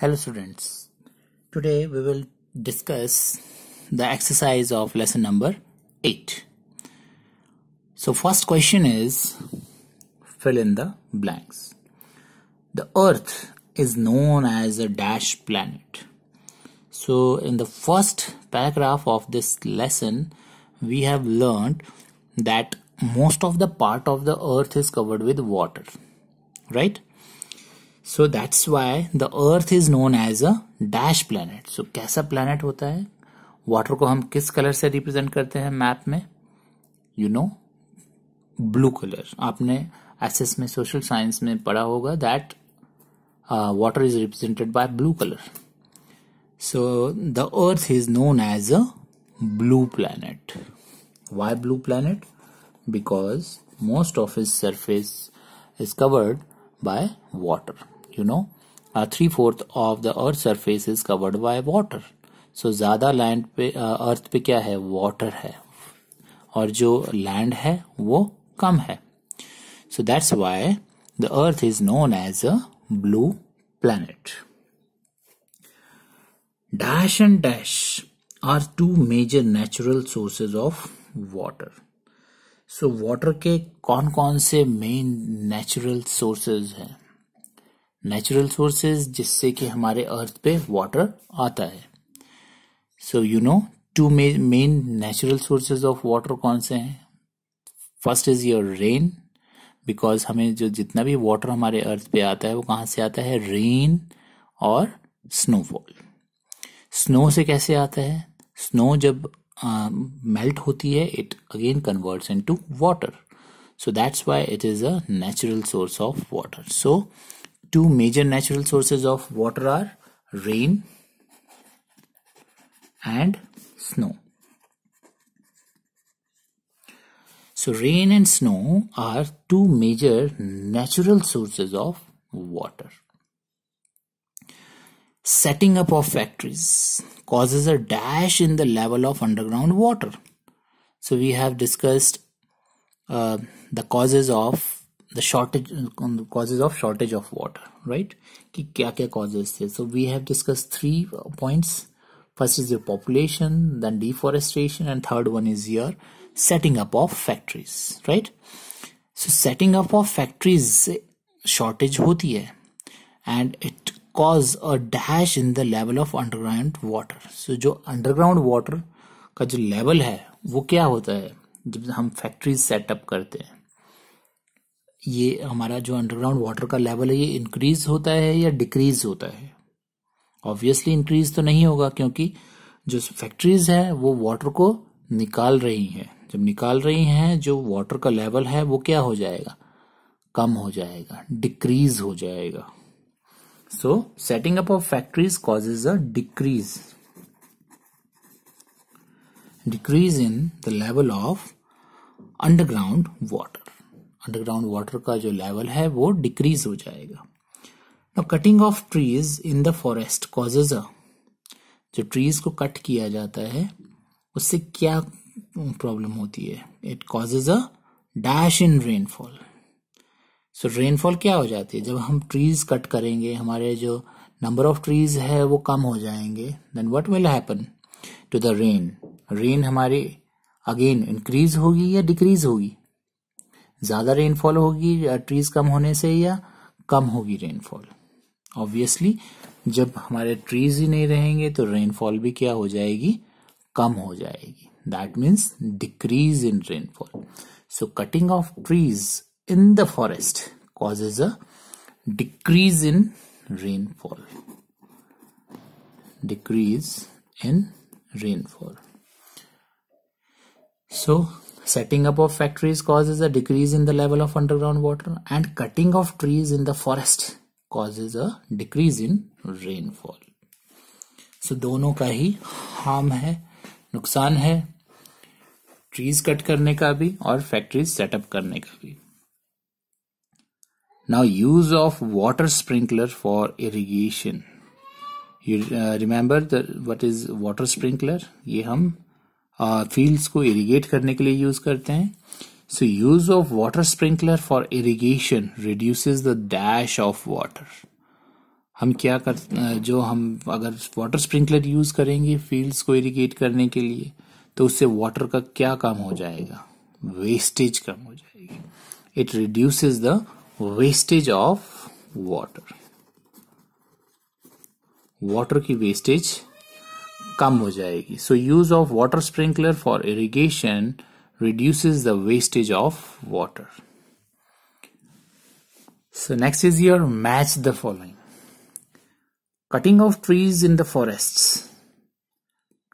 Hello students, today we will discuss the exercise of lesson number 8. So first question is fill in the blanks. The earth is known as a dash planet. So in the first paragraph of this lesson we have learned that most of the part of the earth is covered with water right so that's why the Earth is known as a dash planet. So कैसा planet होता है? Water को हम किस color से represent करते हैं map me? You know, blue color. Apne SS me social science me पढ़ा होगा that uh, water is represented by blue color. So the Earth is known as a blue planet. Why blue planet? Because most of its surface is covered by water. You know three fourth of the earth surface is covered by water so ज्यादा land पे अर्थ uh, पे क्या है water है और जो land है वो कम है so that's why the earth is known as a blue planet dash and dash are two major natural sources of water so water के कौन कौन से मेन नेचुरल सोर्सेज हैं नेचुरल सोर्सेज जिससे कि हमारे अर्थ पे वाटर आता है so you know two main natural sources of water कौन से हैं first is your rain because हमें जो जितना भी वाटर हमारे अर्थ पे आता है वो कहाँ से आता है रेन और स्नोफॉल स्नो से कैसे आता है स्नो जब मेल्ट uh, होती है it again converts into water so that's why it is a natural source of water so Two major natural sources of water are rain and snow. So, rain and snow are two major natural sources of water. Setting up of factories causes a dash in the level of underground water. So, we have discussed uh, the causes of the shortage on the causes of shortage of water right ki kya kya causes the so we have discussed three points first is your population then deforestation and third one is your setting up of factories right so setting up of factories shortage hoti hai and it cause a dash in the level of underground water so jo underground water ka jo level hai wo kya hota hai जब हम factories setup करते हैं ये हमारा जो underground water का level है ये इंक्रीज होता है या डिक्रीज होता है ऑब्वियसली इंक्रीज तो नहीं होगा क्योंकि जो फैक्ट्रीज हैं वो वाटर को निकाल रही हैं जब निकाल रही हैं जो वाटर का लेवल है वो क्या हो जाएगा कम हो जाएगा डिक्रीज हो जाएगा so setting up of factories causes a decrease decrease in the level of underground water underground water का जो लेवल है वो डिक्रीज हो जाएगा now cutting of trees in the forest causes a जो ट्रीज को कट किया जाता है उससे क्या प्रॉब्लम होती है it causes a dash in rainfall so rainfall क्या हो जाती है जब हम ट्रीज कट करेंगे हमारे जो नंबर ऑफ ट्रीज है वो कम हो जाएंगे then what will happen to the rain rain हमारी अगेन इंक्रीज होगी या डिक्रीज होगी ज़्यादा रेनफॉल होगी ट्रीज कम होने से या कम होगी रेनफॉल ऑब्वियसली जब हमारे ट्रीज ही नहीं रहेंगे तो रेनफॉल भी क्या हो जाएगी कम हो जाएगी that means decrease in rainfall so cutting of trees in the forest is a decrease in rainfall decrease in rainfall So, setting up of factories causes a decrease in the level of underground water and cutting of trees in the forest causes a decrease in rainfall. So, dono ka hi harm hai nuksan hai trees cut karne ka bhi aur factories set up karne ka bhi now use of water sprinkler for irrigation you uh, remember the what is water sprinkler ye hum fields uh, को irrigate करने के लिए use करते हैं so use of water sprinkler for irrigation reduces the dash of water हम क्या कर uh, जो हम अगर वाटर स्प्रिंकलर यूज करेंगे फील्ड्स को इरिगेट करने के लिए तो उससे वाटर का क्या काम हो जाएगा वेस्टेज कम हो जाएगी it reduces the wastage of water water की वेस्टेज कम हो जाएगी so use of water sprinkler for irrigation reduces the wastage of water so next is your match the following cutting of trees in the forest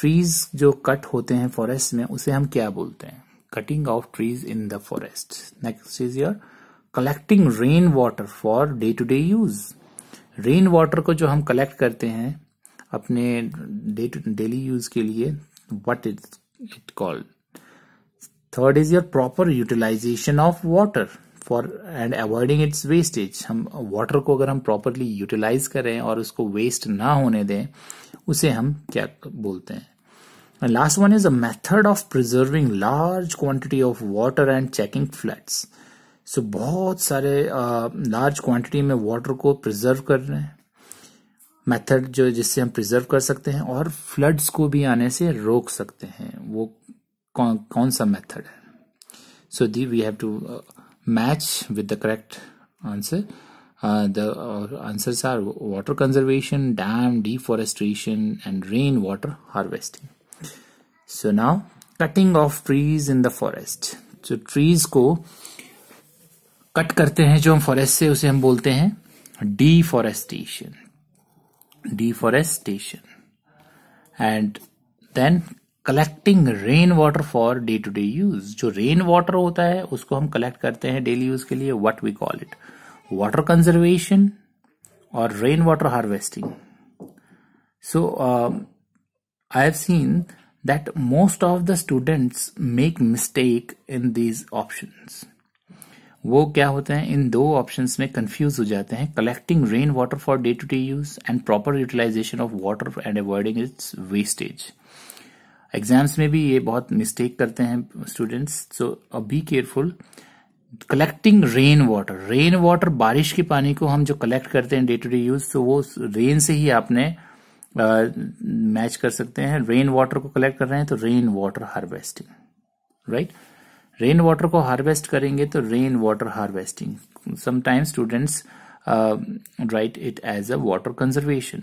trees जो cut होते हैं forest में उसे हम क्या बोलते हैं cutting of trees in the forest next is your collecting rain water for day to day use rain water को जो हम कलेक्ट करते हैं अपने डे टू डेली यूज के लिए what is it called third is your proper utilization of water for and avoiding its wastage हम water को अगर हम प्रॉपरली यूटिलाइज करें और उसको वेस्ट ना होने दें उसे हम क्या बोलते हैं last one is a method of preserving large quantity of water and checking checking so बहुत सारे लार्ज uh, क्वांटिटी में वाटर को प्रिजर्व कर रहे हैं मेथड जो जिससे हम प्रिजर्व कर सकते हैं और फ्लड्स को भी आने से रोक सकते हैं वो कौन कौन सा मेथड है so the we have to match with the correct answer the answers are water conservation dam deforestation and rain water harvesting so now cutting of trees in the forest so trees को cut करते हैं जो हम forest से उसे हम बोलते हैं deforestation deforestation and then collecting rain water for day to day use जो रेन वाटर होता है उसको हम कलेक्ट करते हैं डेली यूज के लिए what we call it water conservation और rain water harvesting so I have seen that most of the students make mistake in these options वो क्या होते हैं इन दो ऑप्शंस में कंफ्यूज हो जाते हैं collecting rain water for day to day use and proper utilization of water and avoiding its wastage exams में भी ये बहुत मिस्टेक करते हैं students so be careful collecting rain water rain water बारिश के पानी को हम जो कलेक्ट करते हैं डे टू डे यूज तो वो रेन से ही आपने मैच uh, कर सकते हैं रेन वाटर को कलेक्ट कर रहे हैं तो rain water harvesting right rain water को हार्वेस्ट करेंगे तो rain water harvesting sometimes students write it as a water conservation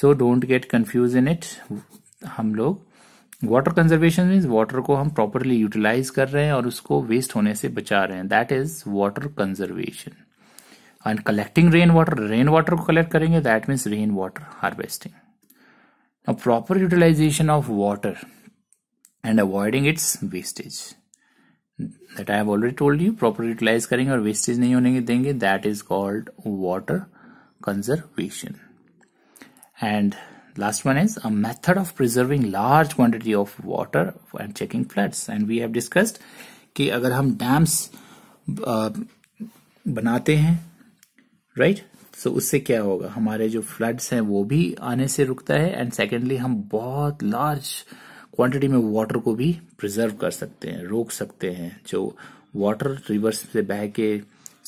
so don't get confuse in it हम लोग वाटर कंजर्वेशन मीन्स वाटर को हम प्रॉपरली यूटिलाइज कर रहे हैं और उसको वेस्ट होने से बचा रहे हैं that is water conservation and collecting rain water rain water को कलेक्ट करेंगे that means rain water harvesting proper utilization of water and avoiding its wastage that I have already told you proper utilize करेंगे और wastage नहीं होने देंगे that is called water conservation and last one is a method of preserving large quantity of water and checking floods and we have discussed कि अगर हम dams uh, right so, उससे क्या होगा हमारे जो floods हैं वो भी आने से रुकता है And secondly, हम बहुत large क्वांटिटी में वाटर को भी प्रिजर्व कर सकते हैं रोक सकते हैं जो वाटर रिवर्स से बह के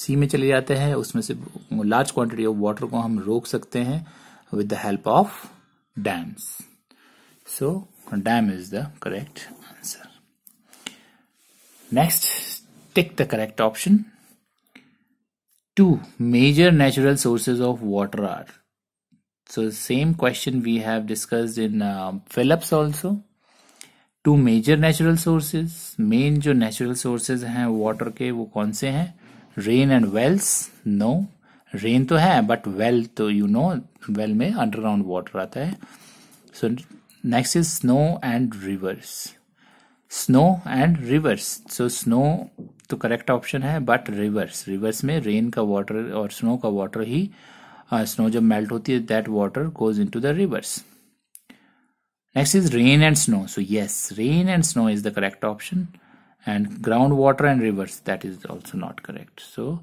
सी में चले जाते हैं उसमें से लार्ज क्वांटिटी ऑफ वाटर को हम रोक सकते हैं with the help of dams so dam is the correct answer next tick the correct option two major natural sources of water are so same question we have discussed in uh, also two major natural sources main जो natural sources हैं water के वो कौन से हैं rain and wells no rain तो है but well तो यू नो वेल में अंडरग्राउंड वाटर आता है सो next is snow and rivers snow and rivers so snow तो करेक्ट ऑप्शन है बट रिवर्स रिवर्स में रेन का वाटर और स्नो का वाटर ही स्नो uh, जब मेल्ट होती है that water goes into the rivers Next is rain and snow. So yes, rain and snow is the correct option. And groundwater and rivers, that is also not correct. So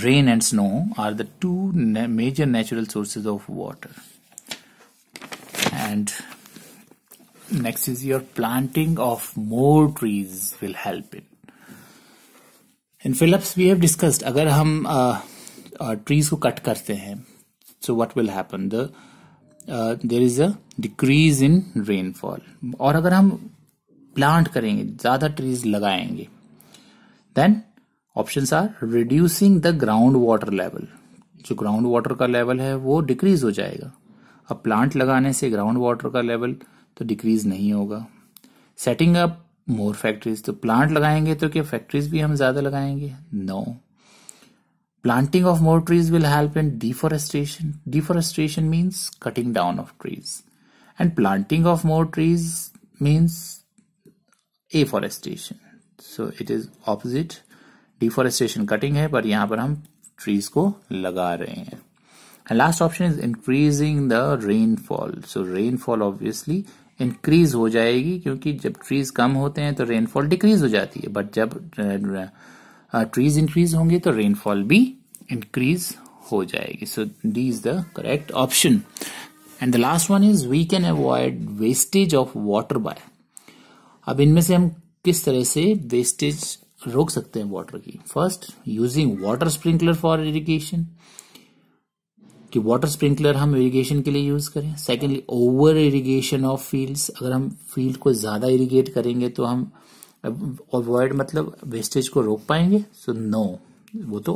rain and snow are the two na major natural sources of water. And next is your planting of more trees will help it. In Phillips, we have discussed, अगर हम uh, uh, trees को cut करते हैं, so what will happen? The there is a decrease in rainfall और अगर हम plant करेंगे ज्यादा ट्रीज लगाएंगे then option are reducing the ground water level जो ग्राउंड वाटर का लेवल है वो डिक्रीज हो जाएगा अब प्लांट लगाने से ग्राउंड वाटर का लेवल तो डिक्रीज नहीं होगा सेटिंग अप मोर फैक्ट्रीज तो प्लांट लगाएंगे तो क्या फैक्ट्रीज भी हम ज्यादा लगाएंगे no no. Planting of more trees will help in deforestation. Deforestation means cutting down of trees. And planting of more trees means afforestation. So it is opposite. deforestation deforestation cutting है पर यहाँ पर हम trees को लगा रहे हैं and last option is increasing the rainfall so rainfall obviously increase हो जाएगी क्योंकि जब ट्रीज कम होते हैं तो रेनफॉल डिक्रीज हो जाती है बट uh, ट्रीज इंक्रीज होंगे तो रेनफॉल भी इंक्रीज हो जाएगी so D is the correct option and the last one is we can avoid wastage of water by अब इनमें से हम किस तरह से वेस्टेज रोक सकते हैं वाटर की first using water sprinkler for irrigation कि वाटर स्प्रिंकलर हम इरिगेशन के लिए यूज करें secondly over irrigation of fields अगर हम फील्ड को ज्यादा इरिगेट करेंगे तो हम अवॉइड मतलब वेस्टेज को रोक पाएंगे सो so, नो no. वो तो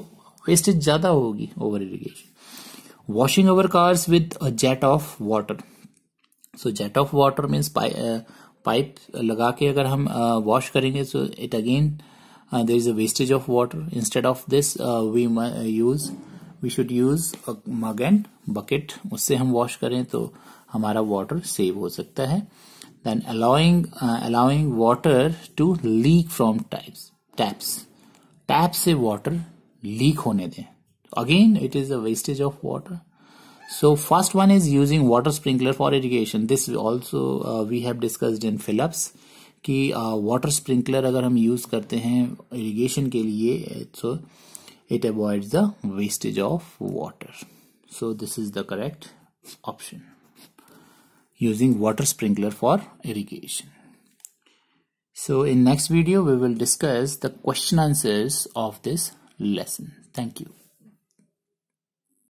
वेस्टेज ज्यादा होगी over irrigation washing our cars with a jet of water so jet of water means pipe लगा के अगर हम वॉश uh, करेंगे so it again there is a wastage of water instead of this we use we should use mug and bucket उससे हम wash करें तो हमारा वाटर सेव हो सकता है then allowing uh, allowing water to leak from taps taps say water leak hone de again it is a wastage of water so first one is using water sprinkler for irrigation this also uh, we have discussed in Phillips कि uh, water sprinkler agar hum use karte hain irrigation ke liye so it avoids the wastage of water so this is the correct option using water sprinkler for irrigation. So in next video, we will discuss the question answers of this lesson. Thank you.